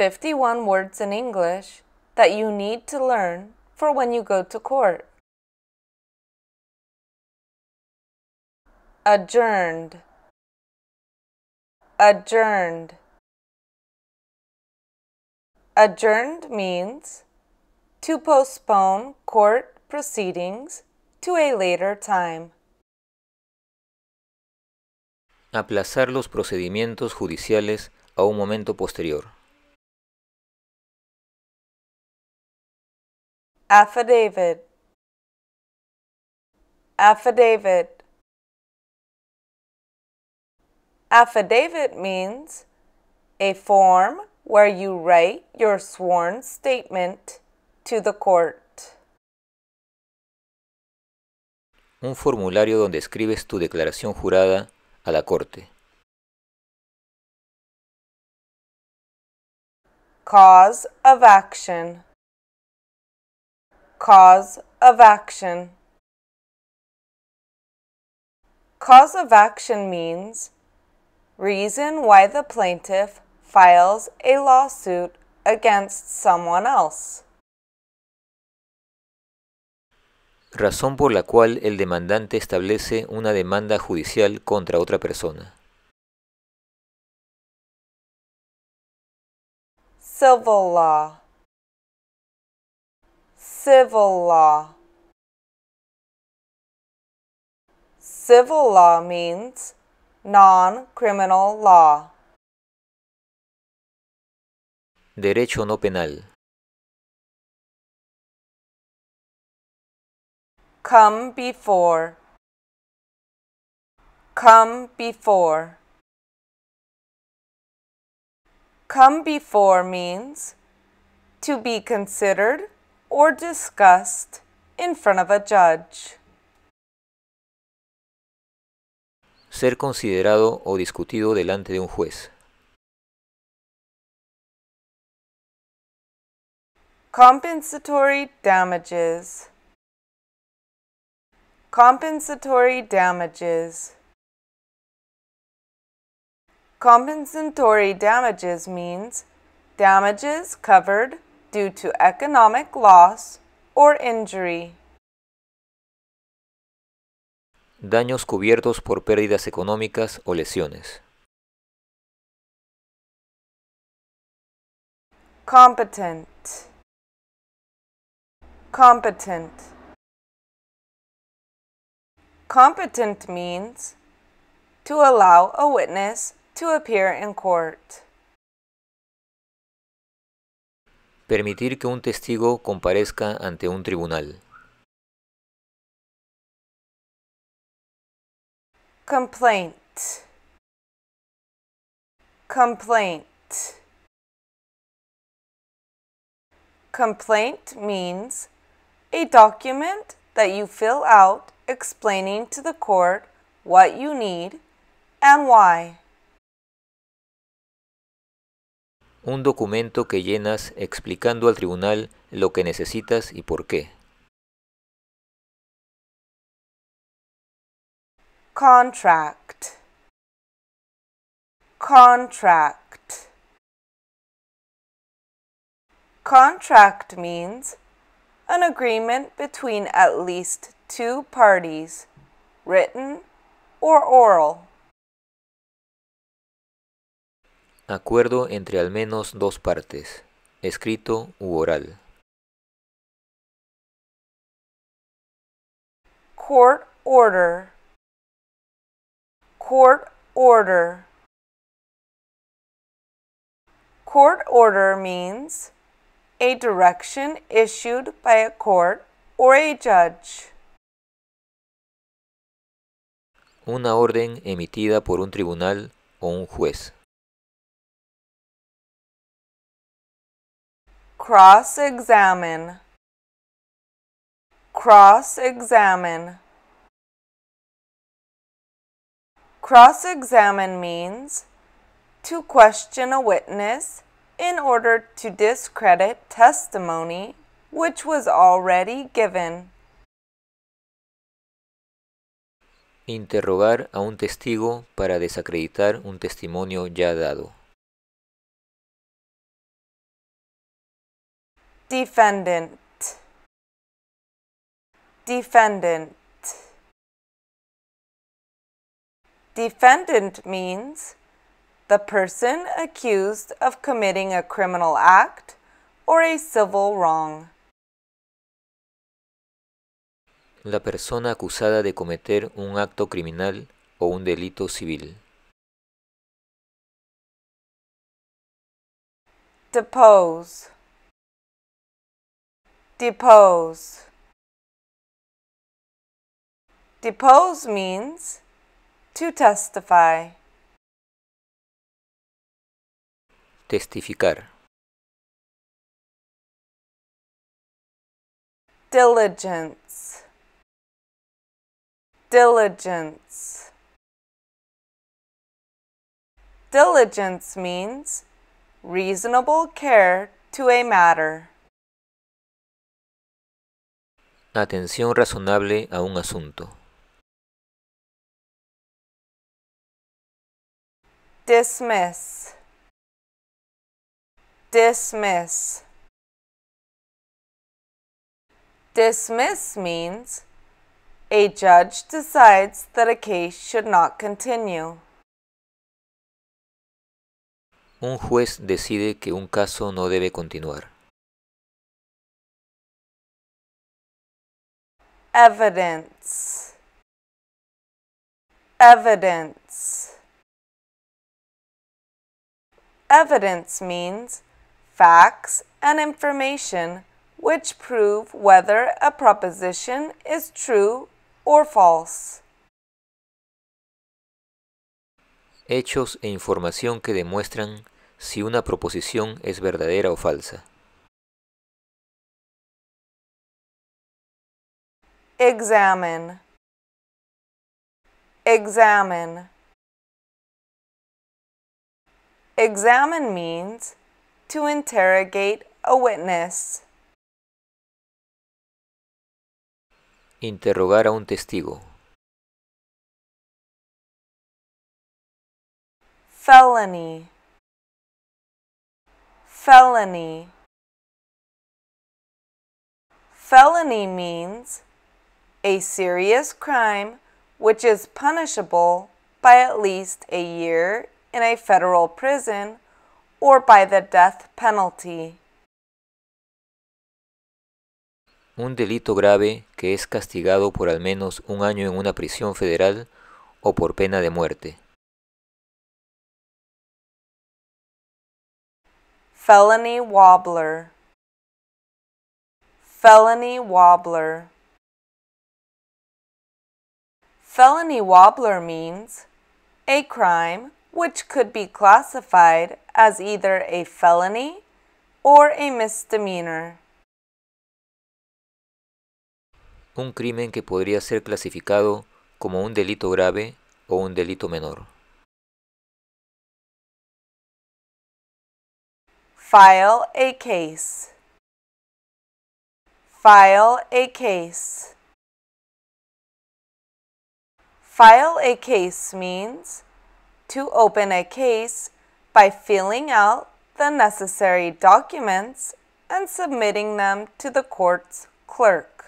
51 words in English that you need to learn for when you go to court. Adjourned. Adjourned. Adjourned means to postpone court proceedings to a later time. Aplazar los procedimientos judiciales a un momento posterior. affidavit affidavit affidavit means a form where you write your sworn statement to the court un formulario donde escribes tu declaración jurada a la corte. Cause of action. Cause of action. Cause of action means reason why the plaintiff files a lawsuit against someone else. Razón por la cual el demandante establece una demanda judicial contra otra persona. Civil law. Civil law. Civil law means non criminal law. Derecho no penal. Come before. Come before. Come before means to be considered or discussed in front of a judge. Ser considerado o discutido delante de un juez. Compensatory damages. Compensatory damages. Compensatory damages means damages covered due to economic loss or injury. Daños cubiertos por pérdidas económicas o lesiones. Competent. Competent. Competent means to allow a witness to appear in court. Permitir que un testigo comparezca ante un tribunal. Complaint. Complaint. Complaint means a document that you fill out explaining to the court what you need and why. un documento que llenas explicando al tribunal lo que necesitas y por qué. Contract. Contract. Contract means an agreement between at least two parties, written or oral. Acuerdo entre al menos dos partes, escrito u oral. Court order. Court order. Court order means a direction issued by a court or a judge. Una orden emitida por un tribunal o un juez. cross-examine, cross-examine. Cross-examine means to question a witness in order to discredit testimony which was already given. Interrogar a un testigo para desacreditar un testimonio ya dado. defendant defendant defendant means the person accused of committing a criminal act or a civil wrong la persona acusada de cometer un acto criminal o un delito civil depose Depose. Depose means to testify. Testificar. Diligence. Diligence. Diligence means reasonable care to a matter. Atención razonable a un asunto. Dismiss. Dismiss. Dismiss means a judge decides that a case should not continue. Un juez decide que un caso no debe continuar. evidence evidence evidence means facts and information which prove whether a proposition is true or false. Hechos e información que demuestran si una proposición es verdadera o falsa. examine, examine. Examine means to interrogate a witness. Interrogar a un testigo. Felony. Felony. Felony means a serious crime which is punishable by at least a year in a federal prison or by the death penalty. Un delito grave que es castigado por al menos un año en una prisión federal o por pena de muerte. Felony Wobbler Felony Wobbler Felony wobbler means a crime which could be classified as either a felony or a misdemeanor. Un crimen que podría ser clasificado como un delito grave o un delito menor. File a case. File a case. File a case means to open a case by filling out the necessary documents and submitting them to the court's clerk.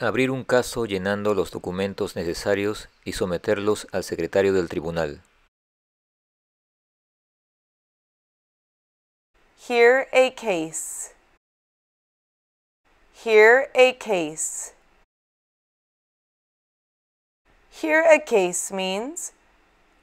Abrir un caso llenando los documentos necesarios y someterlos al secretario del tribunal. Here a case. Here a case. Here, a case means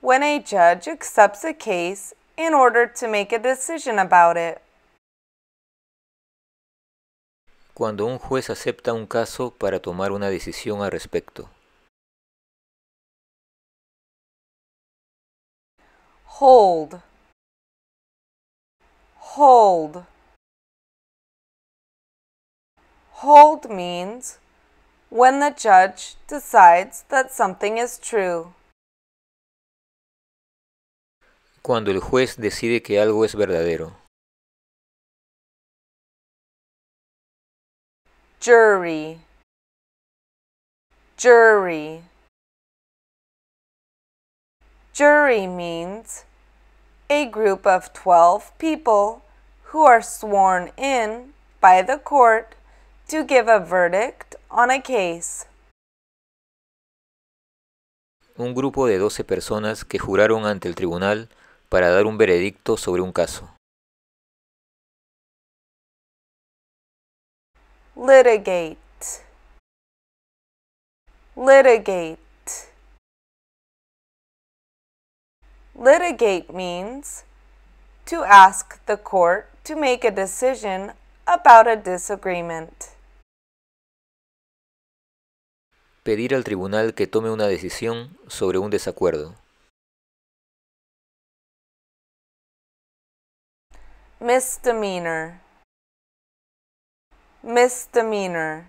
when a judge accepts a case in order to make a decision about it. Cuando un juez acepta un caso para tomar una decisión al respecto. Hold. Hold. Hold means when the judge decides that something is true. Cuando el juez decide que algo es verdadero. Jury. Jury. Jury means a group of 12 people who are sworn in by the court to give a verdict on a case. Un grupo de 12 personas que juraron ante el tribunal para dar un veredicto sobre un caso. Litigate. Litigate. Litigate means to ask the court to make a decision about a disagreement. Pedir al tribunal que tome una decisión sobre un desacuerdo. Misdemeanor. Misdemeanor.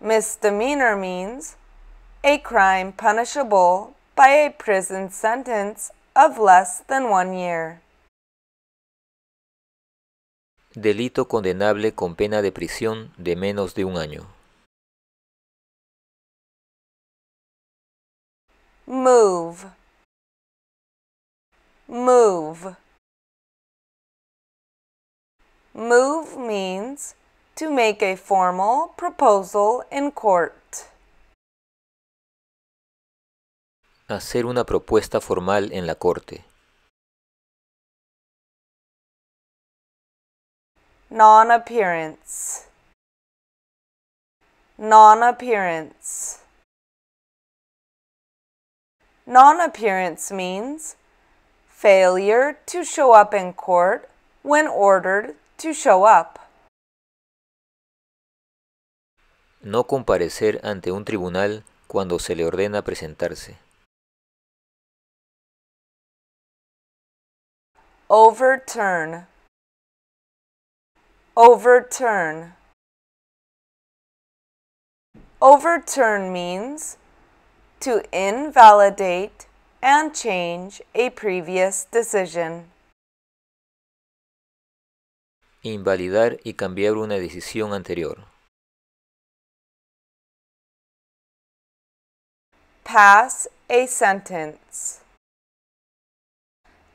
Misdemeanor means a crime punishable by a prison sentence of less than one year. Delito condenable con pena de prisión de menos de un año. Move. Move. Move means to make a formal proposal in court. Hacer una propuesta formal en la corte. non appearance, non appearance. Non appearance means failure to show up in court when ordered to show up. No comparecer ante un tribunal cuando se le ordena presentarse. Overturn. Overturn. Overturn means to invalidate and change a previous decision. Invalidar y cambiar una decisión anterior. Pass a sentence.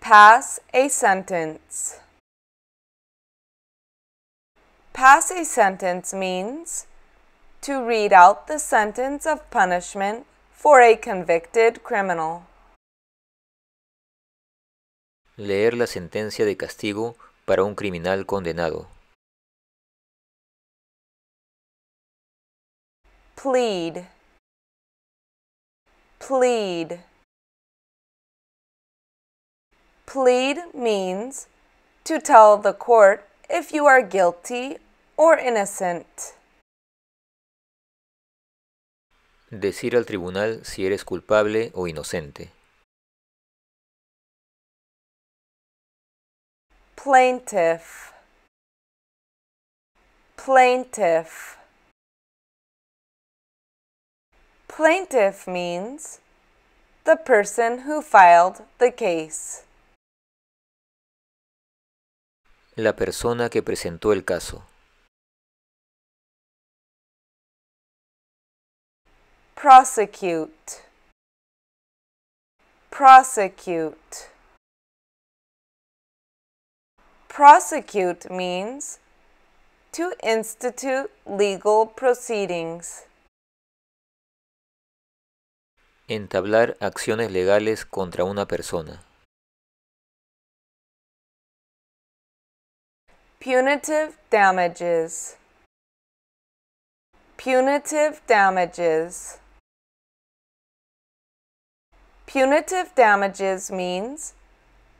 Pass a sentence. Pass a sentence means to read out the sentence of punishment for a convicted criminal. Leer la sentencia de castigo para un criminal condenado. Plead. Plead. Plead means to tell the court if you are guilty or innocent. Decir al tribunal si eres culpable o inocente. Plaintiff. Plaintiff. Plaintiff means the person who filed the case. La persona que presentó el caso. prosecute, prosecute. Prosecute means to institute legal proceedings. Entablar acciones legales contra una persona. Punitive damages. Punitive damages. Punitive damages means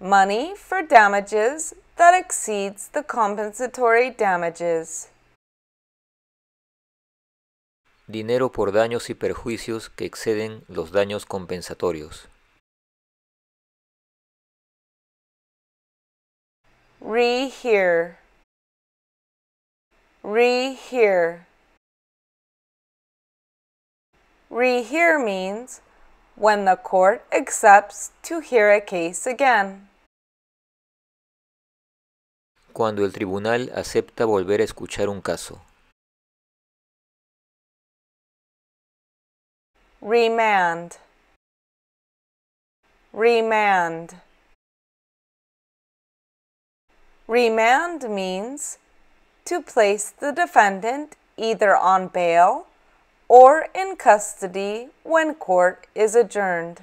money for damages that exceeds the compensatory damages. Dinero por daños y perjuicios que exceden los daños compensatorios. Rehear. Rehear. Rehear means when the court accepts to hear a case again. Cuando el tribunal acepta volver a escuchar un caso. Remand. Remand. Remand means to place the defendant either on bail or in custody when court is adjourned.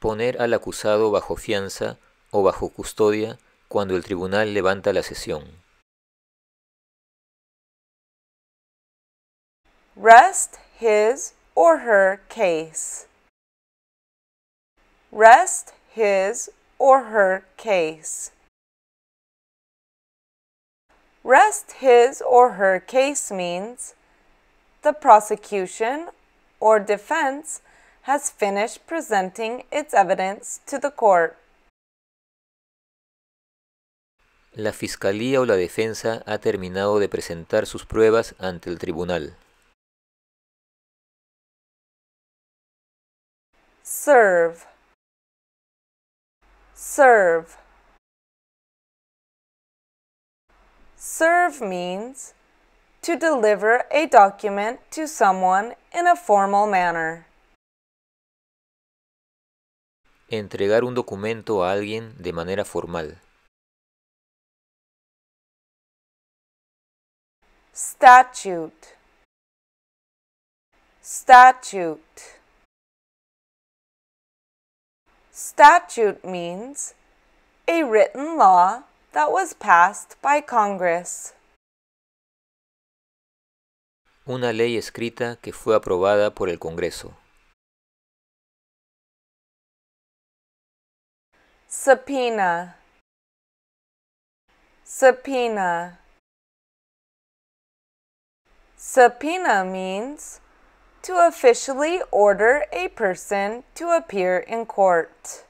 Poner al acusado bajo fianza o bajo custodia cuando el tribunal levanta la sesión. Rest his or her case. Rest his or her case. Rest his or her case means the prosecution or defense has finished presenting its evidence to the court. La fiscalía o la defensa ha terminado de presentar sus pruebas ante el tribunal. Serve. Serve. Serve means to deliver a document to someone in a formal manner. Entregar un documento a alguien de manera formal. Statute. Statute. Statute means a written law that was passed by Congress. Una ley escrita que fue aprobada por el Congreso. Subpoena. Subpoena. Subpoena means to officially order a person to appear in court.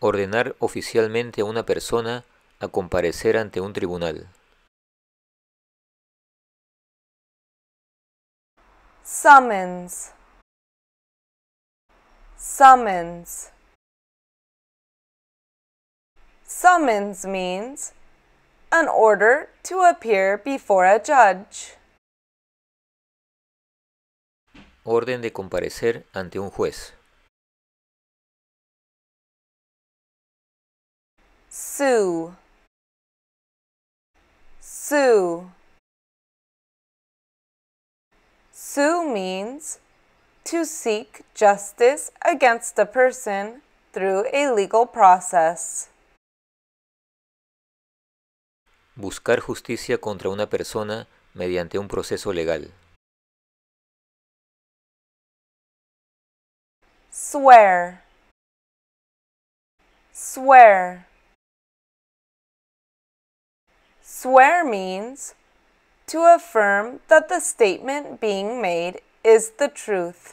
Ordenar oficialmente a una persona a comparecer ante un tribunal. Summons. Summons. Summons means an order to appear before a judge. Orden de comparecer ante un juez. Sue, Sue. Sue means to seek justice against a person through a legal process. Buscar justicia contra una persona mediante un proceso legal. Swear. Swear. Swear means to affirm that the statement being made is the truth.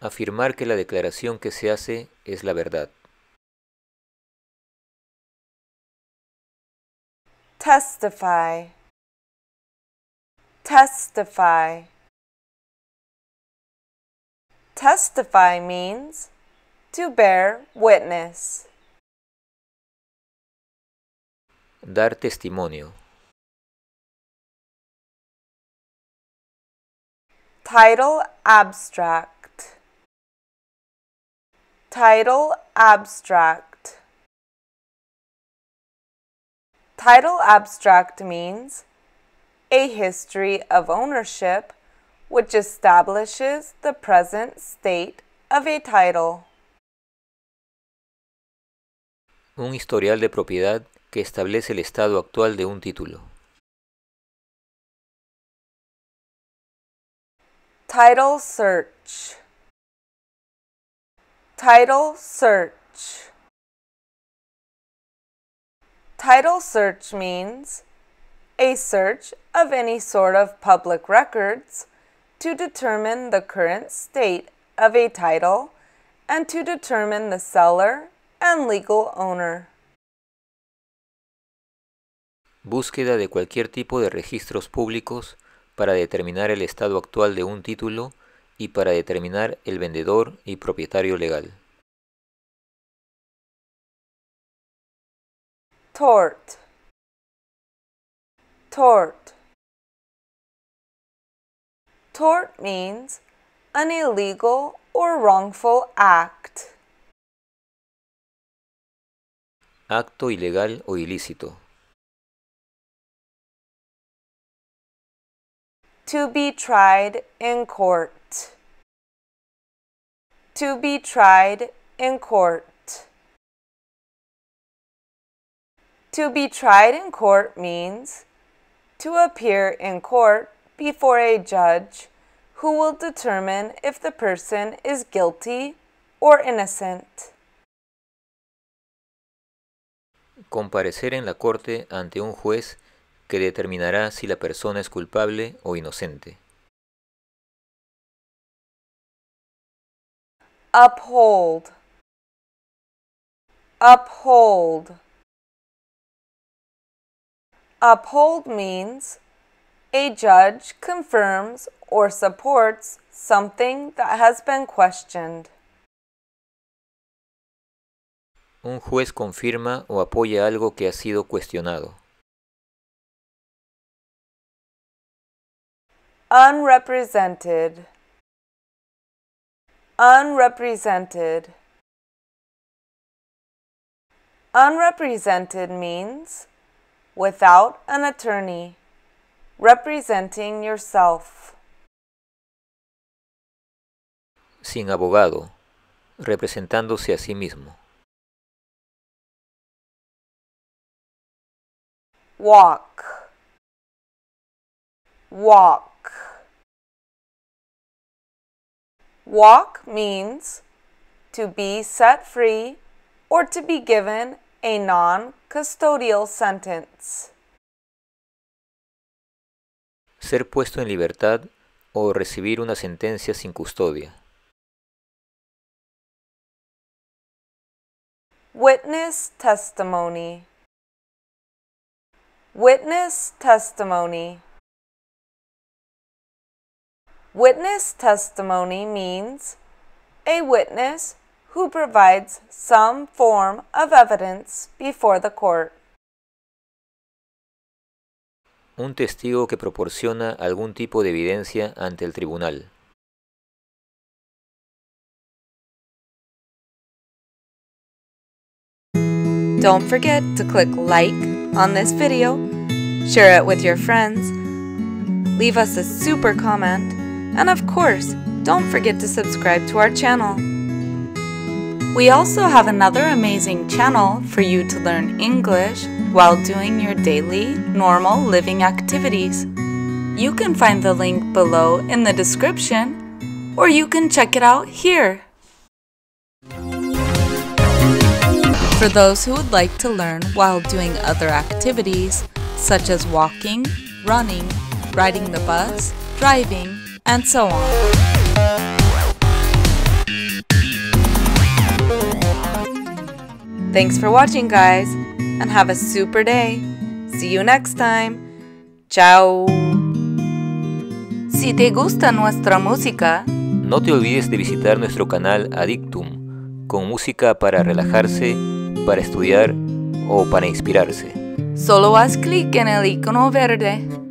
Afirmar que la declaración que se hace es la verdad. Testify. Testify. Testify means to bear witness. dar testimonio. Title Abstract Title Abstract Title Abstract means a history of ownership which establishes the present state of a title. Un historial de propiedad que establece el estado actual de un título. Title Search Title Search Title Search means a search of any sort of public records to determine the current state of a title and to determine the seller and legal owner. Búsqueda de cualquier tipo de registros públicos para determinar el estado actual de un título y para determinar el vendedor y propietario legal. Tort. Tort. Tort means an illegal or wrongful act. Acto ilegal o ilícito. To be tried in court. To be tried in court. To be tried in court means to appear in court before a judge who will determine if the person is guilty or innocent. Comparecer en la corte ante un juez que determinará si la persona es culpable o inocente. Uphold. Uphold. Uphold means a judge confirms or supports something that has been questioned. Un juez confirma o apoya algo que ha sido cuestionado. unrepresented unrepresented unrepresented means without an attorney representing yourself sin abogado representándose a sí mismo walk walk Walk means to be set free or to be given a non custodial sentence. Ser puesto en libertad o recibir una sentencia sin custodia. Witness testimony. Witness testimony. Witness testimony means a witness who provides some form of evidence before the court. Un testigo que proporciona algún tipo de evidencia ante el tribunal. Don't forget to click like on this video, share it with your friends, leave us a super comment, and of course, don't forget to subscribe to our channel. We also have another amazing channel for you to learn English while doing your daily, normal living activities. You can find the link below in the description, or you can check it out here. For those who would like to learn while doing other activities, such as walking, running, riding the bus, driving, and so on. Thanks for watching, guys, and have a super day. See you next time. Chao. Si te gusta nuestra música, no te olvides de visitar nuestro canal Adictum con música para relajarse, para estudiar o para inspirarse. Solo haz clic en el icono verde.